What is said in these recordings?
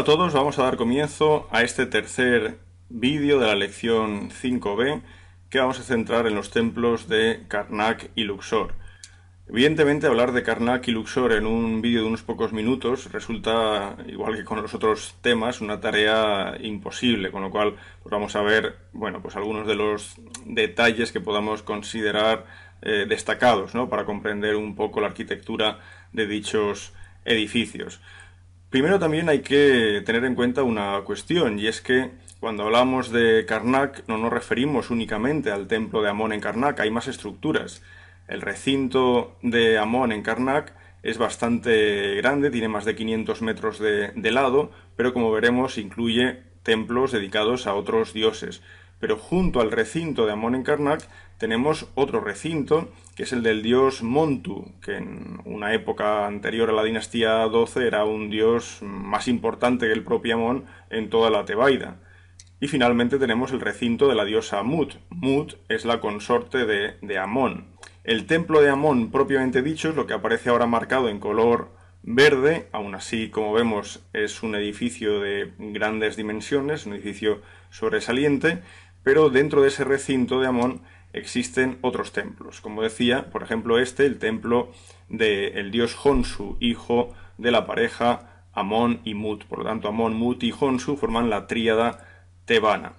Hola a todos, vamos a dar comienzo a este tercer vídeo de la lección 5b que vamos a centrar en los templos de Karnak y Luxor. Evidentemente hablar de Karnak y Luxor en un vídeo de unos pocos minutos resulta, igual que con los otros temas, una tarea imposible, con lo cual pues vamos a ver bueno, pues algunos de los detalles que podamos considerar eh, destacados para comprender un poco la arquitectura de dichos edificios. Primero también hay que tener en cuenta una cuestión, y es que cuando hablamos de Karnak no nos referimos únicamente al templo de Amón en Karnak, hay más estructuras. El recinto de Amón en Karnak es bastante grande, tiene más de 500 metros de, de lado, pero como veremos incluye templos dedicados a otros dioses. Pero junto al recinto de Amón en Karnak tenemos otro recinto que es el del dios Montu, que en una época anterior a la dinastía XII era un dios más importante que el propio Amón en toda la Tebaida. Y finalmente tenemos el recinto de la diosa Mut. Mut es la consorte de, de Amón. El templo de Amón propiamente dicho es lo que aparece ahora marcado en color verde, aún así como vemos es un edificio de grandes dimensiones, un edificio sobresaliente, pero dentro de ese recinto de Amón existen otros templos. Como decía, por ejemplo, este, el templo del dios Honsu, hijo de la pareja Amón y Mut. Por lo tanto, Amón, Mut y Honsu forman la tríada tebana.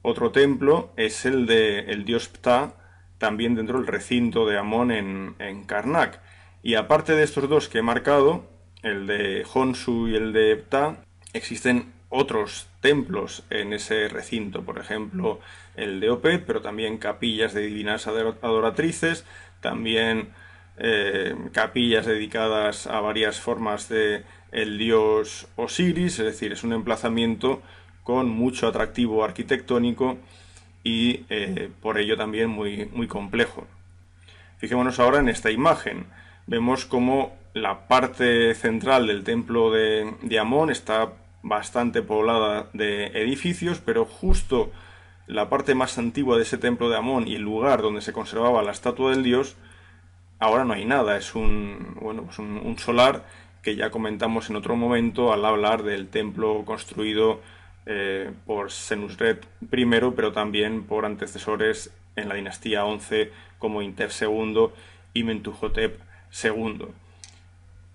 Otro templo es el del el dios Ptah, también dentro del recinto de Amón en, en Karnak. Y aparte de estos dos que he marcado, el de Honsu y el de Ptah, existen otros templos en ese recinto, por ejemplo el de Opet, pero también capillas de divinas adoratrices, también eh, capillas dedicadas a varias formas de el dios Osiris, es decir, es un emplazamiento con mucho atractivo arquitectónico y eh, por ello también muy, muy complejo. Fijémonos ahora en esta imagen. Vemos cómo la parte central del templo de, de Amón está bastante poblada de edificios, pero justo la parte más antigua de ese templo de Amón y el lugar donde se conservaba la estatua del dios, ahora no hay nada, es un, bueno, pues un, solar que ya comentamos en otro momento al hablar del templo construido eh, por Senusret I, pero también por antecesores en la dinastía XI como Inter II y Mentuhotep II.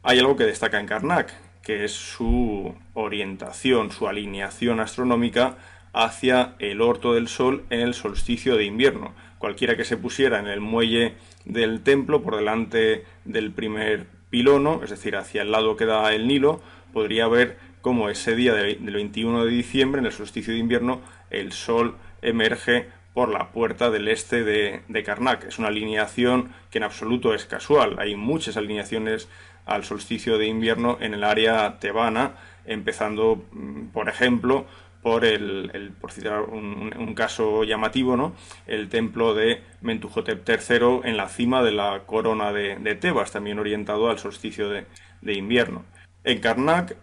Hay algo que destaca en Karnak, que es su orientación, su alineación astronómica hacia el orto del sol en el solsticio de invierno. Cualquiera que se pusiera en el muelle del templo por delante del primer pilono, es decir, hacia el lado que da el Nilo, podría ver cómo ese día del 21 de diciembre, en el solsticio de invierno, el sol emerge por la puerta del este de, de Karnak. Es una alineación que en absoluto es casual. Hay muchas alineaciones al solsticio de invierno en el área tebana, empezando, mm, por ejemplo, por el, por citar un, caso llamativo, ¿no? El templo de Mentuhotep III en la cima de la corona de, Tebas, también orientado al solsticio de, invierno. En Karnak,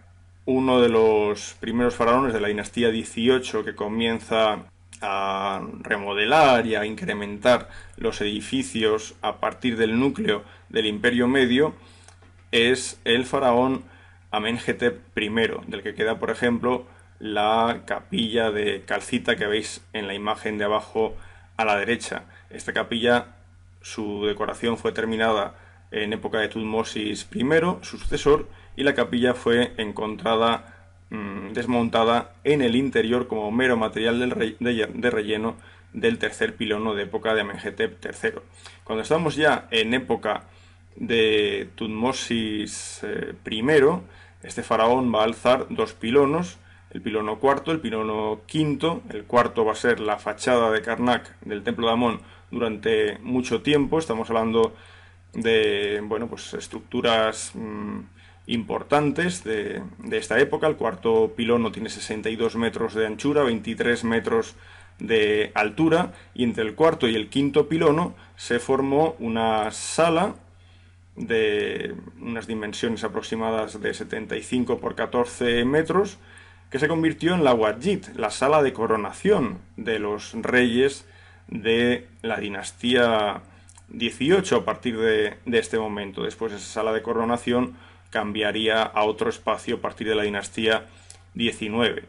uno de los primeros faraones de la dinastía XVIII que comienza a remodelar y a incrementar los edificios a partir del núcleo del Imperio Medio, es el faraón Amenhotep I, del que queda, por ejemplo, la capilla de calcita que veis en la imagen de abajo a la derecha. Esta capilla, su decoración fue terminada en época de Tutmosis I, su sucesor, y la capilla fue encontrada mm, desmontada en el interior como mero material de, relleno del tercer pilono de época de Amenhotep III. Cuando estamos ya en época de Tutmosis eh, I, este faraón va a alzar dos pilonos, el pilono cuarto, el pilono quinto, el cuarto va a ser la fachada de Karnak del templo de Amón durante mucho tiempo, estamos hablando de bueno, pues estructuras mm, importantes de, de, esta época, el cuarto pilono tiene 62 metros de anchura, 23 metros de altura y entre el cuarto y el quinto pilono se formó una sala de unas dimensiones aproximadas de 75 por 14 metros, que se convirtió en la Wajid, la sala de coronación de los reyes de la dinastía 18 a partir de, este momento. Después esa sala de coronación cambiaría a otro espacio a partir de la dinastía 19.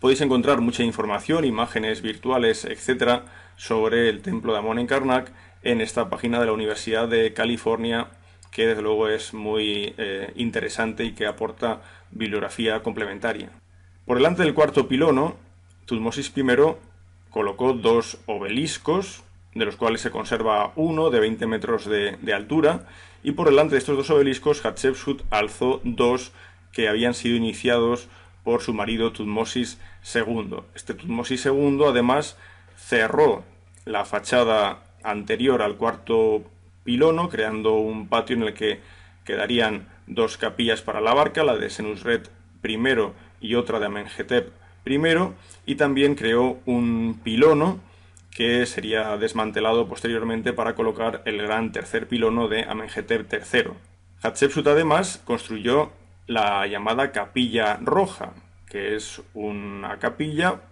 Podéis encontrar mucha información, imágenes virtuales, etcétera, sobre el templo de Amón en Karnak en esta página de la Universidad de California, que desde luego es muy eh, interesante y que aporta bibliografía complementaria. Por delante del cuarto pilono, Tutmosis I colocó dos obeliscos, de los cuales se conserva uno de 20 metros de, altura, y por delante de estos dos obeliscos Hatshepsut alzó dos que habían sido iniciados por su marido Tutmosis II. Este Tutmosis II además cerró la fachada anterior al cuarto pilono, creando un patio en el que quedarían dos capillas para la barca, la de Senusret I y otra de Amenhetep I, y también creó un pilono que sería desmantelado posteriormente para colocar el gran tercer pilono de Amenhetep III. Hatshepsut además construyó la llamada Capilla Roja, que es una capilla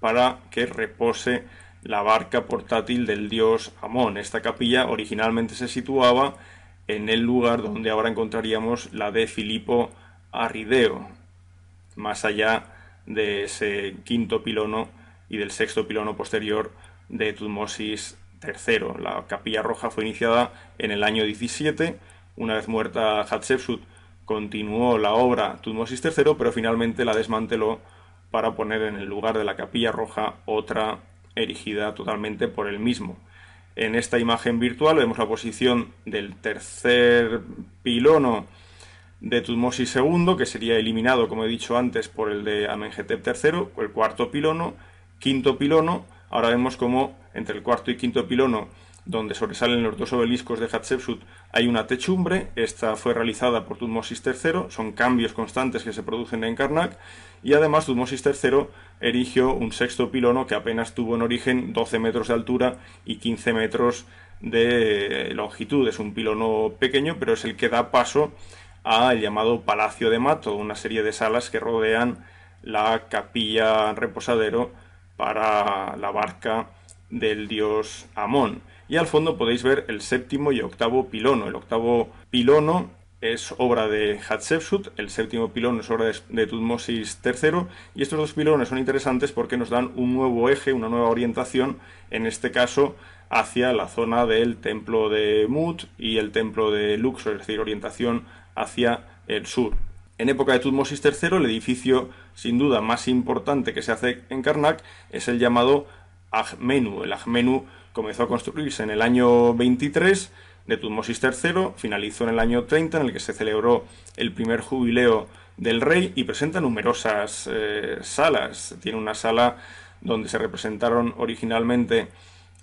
para que repose la barca portátil del dios Amón. Esta capilla originalmente se situaba en el lugar donde ahora encontraríamos la de Filipo Arrideo, más allá de ese quinto pilono y del sexto pilono posterior de Tutmosis III. La capilla roja fue iniciada en el año 17, una vez muerta Hatshepsut continuó la obra Tutmosis III, pero finalmente la desmanteló para poner en el lugar de la capilla roja otra erigida totalmente por el mismo. En esta imagen virtual vemos la posición del tercer pilono de Tutmosis II, que sería eliminado, como he dicho antes, por el de Amenhotep III, el cuarto pilono, quinto pilono, Ahora vemos cómo entre el cuarto y quinto pilono, donde sobresalen los dos obeliscos de Hatshepsut, hay una techumbre. Esta fue realizada por Tutmosis III, son cambios constantes que se producen en Karnak, y además Tutmosis III erigió un sexto pilono que apenas tuvo en origen 12 metros de altura y 15 metros de longitud. Es un pilono pequeño, pero es el que da paso al llamado Palacio de Mato, una serie de salas que rodean la capilla reposadero para la barca del dios Amón. Y al fondo podéis ver el séptimo y octavo pilono. El octavo pilono es obra de Hatshepsut, el séptimo pilono es obra de Tutmosis III, y estos dos pilones son interesantes porque nos dan un nuevo eje, una nueva orientación, en este caso hacia la zona del templo de Mut y el templo de Luxor, es decir, orientación hacia el sur. En época de Tutmosis III, el edificio sin duda más importante que se hace en Karnak es el llamado Ajmenu. El Ajmenu comenzó a construirse en el año 23 de Tutmosis III, finalizó en el año 30 en el que se celebró el primer jubileo del rey y presenta numerosas eh, salas. Tiene una sala donde se representaron originalmente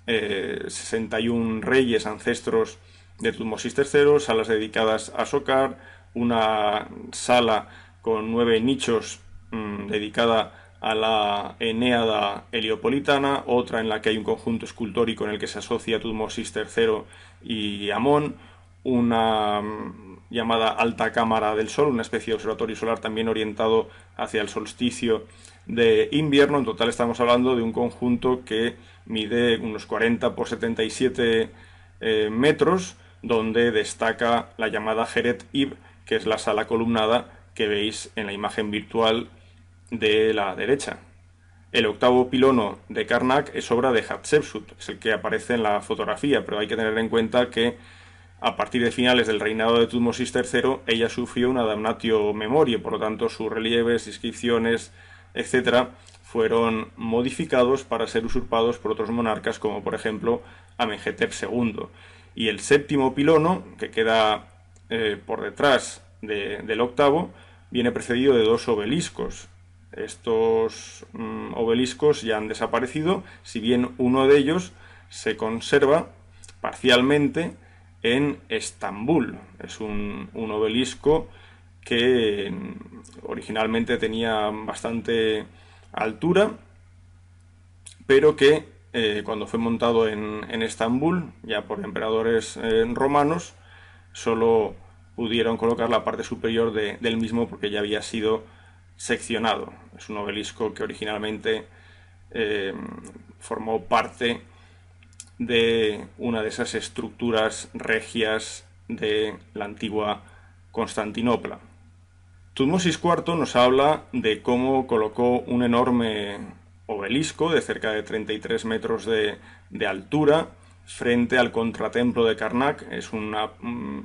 61 eh, reyes ancestros de Tutmosis III, salas dedicadas a Sokar, una sala con nueve nichos Mm, dedicada a la Eneada heliopolitana, otra en la que hay un conjunto escultórico en el que se asocia Tutmosis III y Amón, una mm, llamada Alta Cámara del Sol, una especie de observatorio solar también orientado hacia el solsticio de invierno. En total estamos hablando de un conjunto que mide unos 40 por 77 eh, metros, donde destaca la llamada Jeret Ib, que es la sala columnada que veis en la imagen virtual de la derecha. El octavo pilono de Karnak es obra de Hatshepsut, es el que aparece en la fotografía, pero hay que tener en cuenta que a partir de finales del reinado de Tutmosis III ella sufrió una damnatio memoria, por lo tanto sus relieves, inscripciones, etc., fueron modificados para ser usurpados por otros monarcas como por ejemplo Amenhotep II. Y el séptimo pilono, que queda eh, por detrás del octavo, viene precedido de dos obeliscos, estos mm, obeliscos ya han desaparecido, si bien uno de ellos se conserva parcialmente en Estambul. Es un, obelisco que mm, originalmente tenía bastante altura, pero que eh, cuando fue montado en, Estambul, ya por emperadores eh, romanos, solo pudieron colocar la parte superior del mismo porque ya había sido seccionado. Es un obelisco que originalmente eh, formó parte de una de esas estructuras regias de la antigua Constantinopla. Tutmosis IV nos habla de cómo colocó un enorme obelisco de cerca de 33 metros de, altura frente al contratemplo de Karnak. Es una, mm,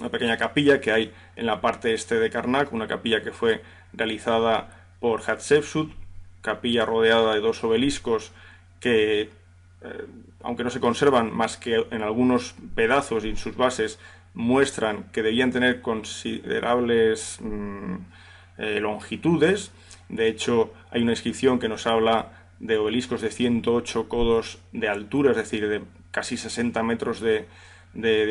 una, pequeña capilla que hay en la parte este de Karnak, una capilla que fue realizada por Hatshepsut, capilla rodeada de dos obeliscos que, eh, aunque no se conservan más que en algunos pedazos y en sus bases, muestran que debían tener considerables mm, eh, longitudes. De hecho, hay una inscripción que nos habla de obeliscos de 108 codos de altura, es decir, de casi 60 metros de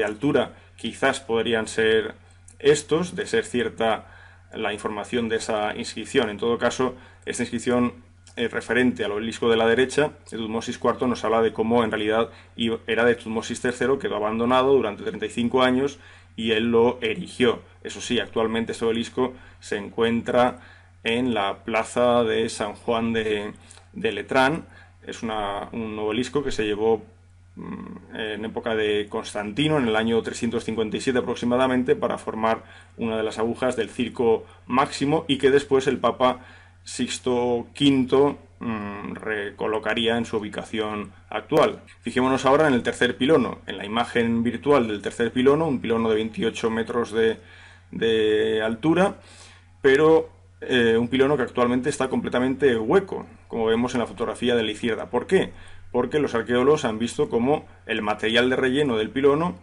altura. Quizás podrían ser estos, de ser cierta la información de esa inscripción. En todo caso, esta inscripción eh, referente al obelisco de la derecha de Tutmosis IV nos habla de cómo en realidad era de Tutmosis III, quedó abandonado durante 35 años y él lo erigió. Eso sí, actualmente este obelisco se encuentra en la plaza de San Juan de, Letrán. Es una, un obelisco que se llevó Mm, en época de Constantino, en el año 357 aproximadamente, para formar una de las agujas del circo máximo y que después el Papa Sixto V mm, recolocaría en su ubicación actual. Fijémonos ahora en el tercer pilono, en la imagen virtual del tercer pilono, un pilono de 28 metros de, altura, pero eh, un pilono que actualmente está completamente hueco, como vemos en la fotografía de la izquierda. ¿Por qué? porque los arqueólogos han visto cómo el material de relleno del pilono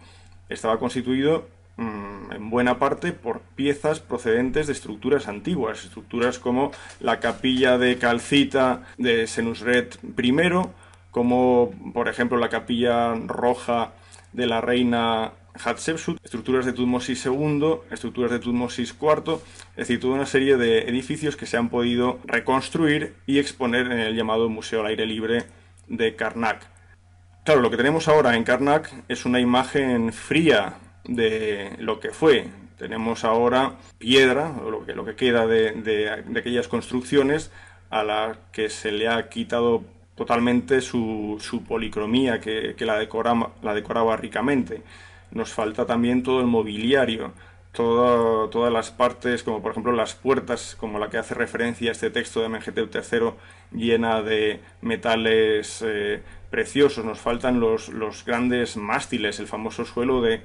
estaba constituido mm, en buena parte por piezas procedentes de estructuras antiguas, estructuras como la capilla de Calcita de Senusret I, como por ejemplo la capilla roja de la reina Hatshepsut, estructuras de Tutmosis II, estructuras de Tutmosis IV, es decir, toda una serie de edificios que se han podido reconstruir y exponer en el llamado Museo al Aire Libre de Karnak. Claro, lo que tenemos ahora en Karnak es una imagen fría de lo que fue. Tenemos ahora piedra, lo que, lo que queda de, aquellas construcciones, a la que se le ha quitado totalmente su, policromía, que, la, decoraba, la decoraba ricamente. Nos falta también todo el mobiliario, todas las partes, como por ejemplo las puertas, como la que hace referencia este texto de Mengeteu III, llena de metales eh, preciosos, nos faltan los, los, grandes mástiles, el famoso suelo de,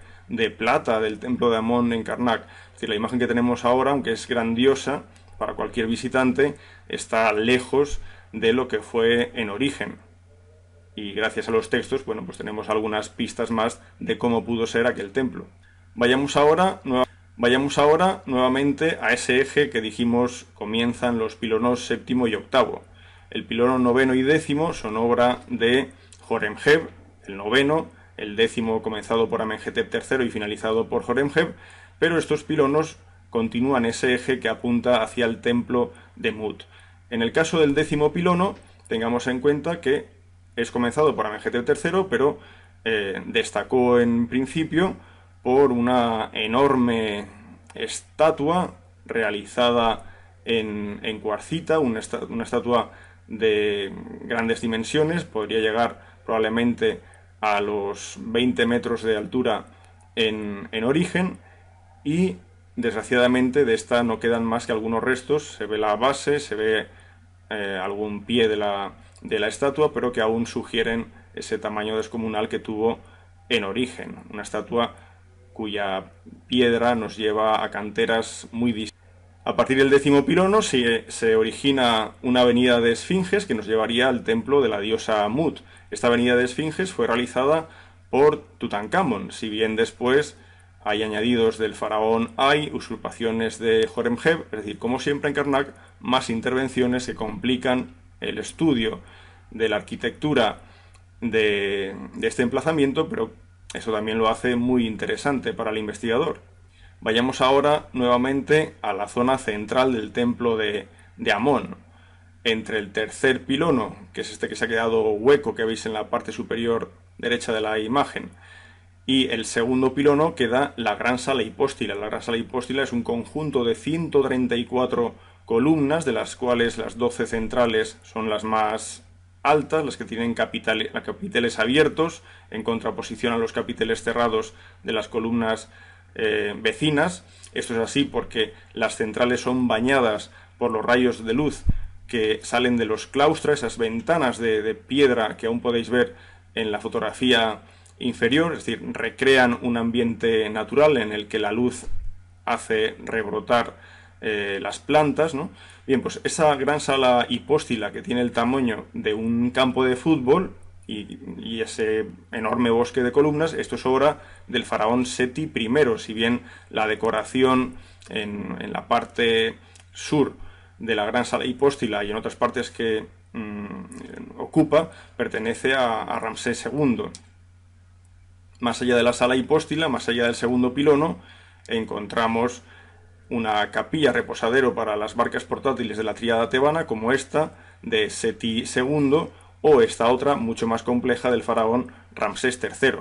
plata del templo de Amón en Karnak. Es decir, la imagen que tenemos ahora, aunque es grandiosa para cualquier visitante, está lejos de lo que fue en origen. Y gracias a los textos, bueno, pues tenemos algunas pistas más de cómo pudo ser aquel templo. Vayamos ahora, vayamos ahora nuevamente a ese eje que dijimos comienzan los pilonos séptimo y octavo. El pilono noveno y décimo son obra de Horemheb, el noveno, el décimo comenzado por Amenhetep III y finalizado por Horemheb, pero estos pilonos continúan ese eje que apunta hacia el templo de Mut. En el caso del décimo pilono, tengamos en cuenta que es comenzado por Amenhetep III, pero eh, destacó en principio por una enorme estatua realizada en, cuarcita, una estatua de grandes dimensiones, podría llegar probablemente a los 20 metros de altura en, origen y desgraciadamente de esta no quedan más que algunos restos, se ve la base, se ve eh, algún pie de la, de la estatua, pero que aún sugieren ese tamaño descomunal que tuvo en origen, una estatua cuya piedra nos lleva a canteras muy distintas a partir del décimo pilono se, origina una avenida de esfinges que nos llevaría al templo de la diosa Mut. Esta avenida de esfinges fue realizada por Tutankamón, si bien después hay añadidos del faraón Ay, usurpaciones de Horemheb, es decir, como siempre en Karnak, más intervenciones que complican el estudio de la arquitectura de este emplazamiento, pero eso también lo hace muy interesante para el investigador. Vayamos ahora nuevamente a la zona central del templo de, Amón, entre el tercer pilono, que es este que se ha quedado hueco que veis en la parte superior derecha de la imagen, y el segundo pilono queda la gran sala hipóstila. La gran sala hipóstila es un conjunto de 134 columnas, de las cuales las 12 centrales son las más altas, las que tienen capiteles abiertos, en contraposición a los capiteles cerrados de las columnas eh, vecinas. Esto es así porque las centrales son bañadas por los rayos de luz que salen de los claustros, esas ventanas de, piedra que aún podéis ver en la fotografía inferior, es decir, recrean un ambiente natural en el que la luz hace rebrotar eh, las plantas, ¿no? Bien, pues esa gran sala hipóstila que tiene el tamaño de un campo de fútbol y, ese enorme bosque de columnas, esto es obra del faraón Seti I, si bien la decoración en, la parte sur de la gran sala hipóstila y en otras partes que mm, ocupa pertenece a, Ramsés II. Más allá de la sala hipóstila, más allá del segundo pilono, encontramos una capilla reposadero para las barcas portátiles de la triada tebana, como esta de Seti II, o esta otra mucho más compleja del faraón Ramsés III.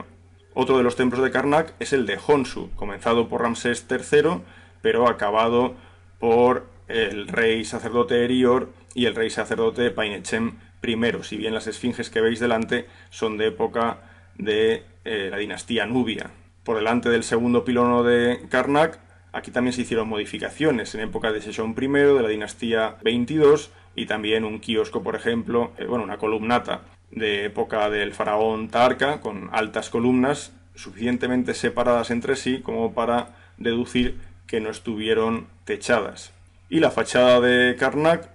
Otro de los templos de Karnak es el de Honsu, comenzado por Ramsés III, pero acabado por el rey sacerdote Erior y el rey sacerdote Painechem I, si bien las esfinges que veis delante son de época de eh, la dinastía nubia. Por delante del segundo pilono de Karnak, aquí también se hicieron modificaciones en época de Sesón I, de la dinastía 22, y también un kiosco, por ejemplo, eh, bueno, una columnata de época del faraón Tarca con altas columnas suficientemente separadas entre sí como para deducir que no estuvieron techadas. Y la fachada de Karnak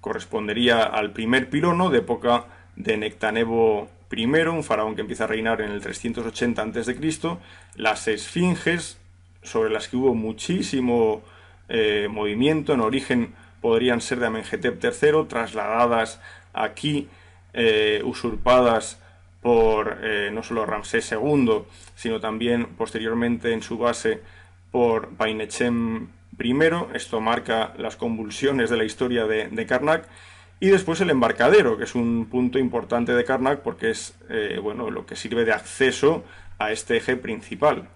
correspondería al primer pilono de época de Nectanebo I, un faraón que empieza a reinar en el 380 a.C. Las esfinges, sobre las que hubo muchísimo eh, movimiento, en origen podrían ser de Amenhotep III, trasladadas aquí, eh, usurpadas por eh, no solo Ramsés II, sino también posteriormente en su base por Painechem I. Esto marca las convulsiones de la historia de, Karnak. Y después el embarcadero, que es un punto importante de Karnak porque es eh, bueno, lo que sirve de acceso a este eje principal.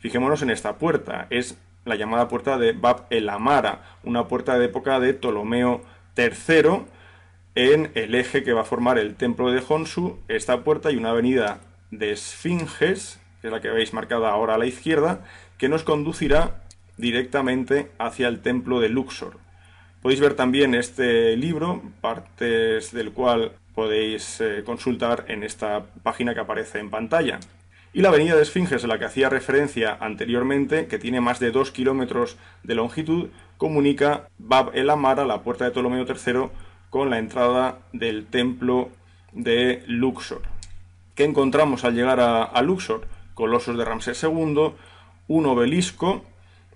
Fijémonos en esta puerta, es la llamada puerta de Bab el Amara, una puerta de época de Ptolomeo III en el eje que va a formar el templo de Honsu, esta puerta y una avenida de Esfinges, que es la que veis marcada ahora a la izquierda, que nos conducirá directamente hacia el templo de Luxor. Podéis ver también este libro, partes del cual podéis eh, consultar en esta página que aparece en pantalla y la avenida de Esfinges, a la que hacía referencia anteriormente, que tiene más de 2 kilómetros de longitud, comunica Bab el a la puerta de Ptolomeo III, con la entrada del templo de Luxor. ¿Qué encontramos al llegar a, a Luxor? Colosos de Ramsés II, un obelisco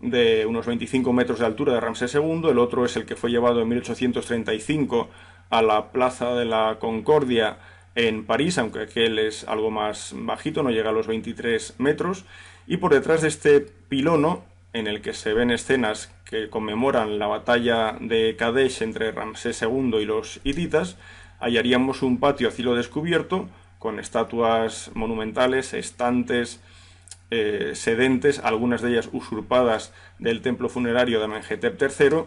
de unos 25 metros de altura de Ramsés II, el otro es el que fue llevado en 1835 a la Plaza de la Concordia en París, aunque aquel es algo más bajito, no llega a los 23 metros, y por detrás de este pilono, en el que se ven escenas que conmemoran la batalla de Kadesh entre Ramsés II y los hititas, hallaríamos un patio a cielo descubierto, con estatuas monumentales, estantes, eh, sedentes, algunas de ellas usurpadas del templo funerario de Amenhotep III,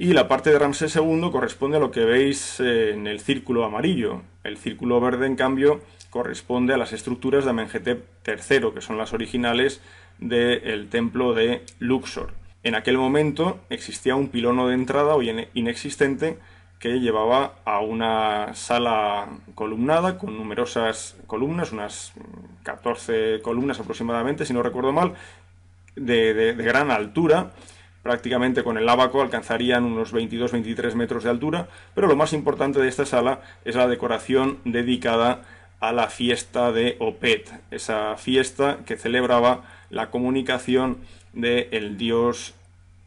y la parte de Ramsés II corresponde a lo que veis eh, en el círculo amarillo. El círculo verde, en cambio, corresponde a las estructuras de Amenhotep III, que son las originales del templo de Luxor. En aquel momento existía un pilono de entrada, hoy inexistente, que llevaba a una sala columnada con numerosas columnas, unas 14 columnas aproximadamente, si no recuerdo mal, de gran altura prácticamente con el abaco alcanzarían unos 22-23 metros de altura, pero lo más importante de esta sala es la decoración dedicada a la fiesta de Opet, esa fiesta que celebraba la comunicación del el dios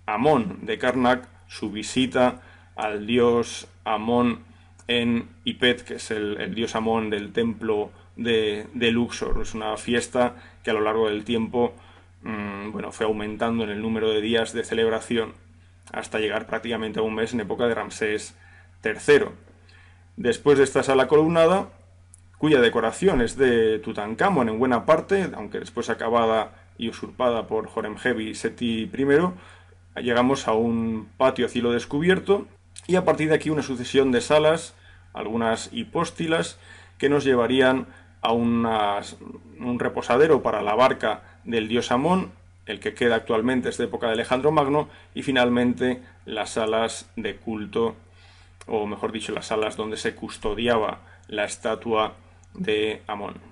Amón de Karnak, su visita al dios Amón en Ipet, que es el, dios Amón del templo de Luxor. Es una fiesta que a lo largo del tiempo Mm, bueno, fue aumentando en el número de días de celebración hasta llegar prácticamente a un mes en época de Ramsés III. Después de esta sala columnada, cuya decoración es de Tutankamón en buena parte, aunque después acabada y usurpada por y Seti I, llegamos a un patio a cielo descubierto y a partir de aquí una sucesión de salas, algunas hipóstilas, que nos llevarían a un reposadero para la barca del dios Amón, el que queda actualmente es de época de Alejandro Magno, y finalmente las salas de culto, o mejor dicho, las salas donde se custodiaba la estatua de Amón.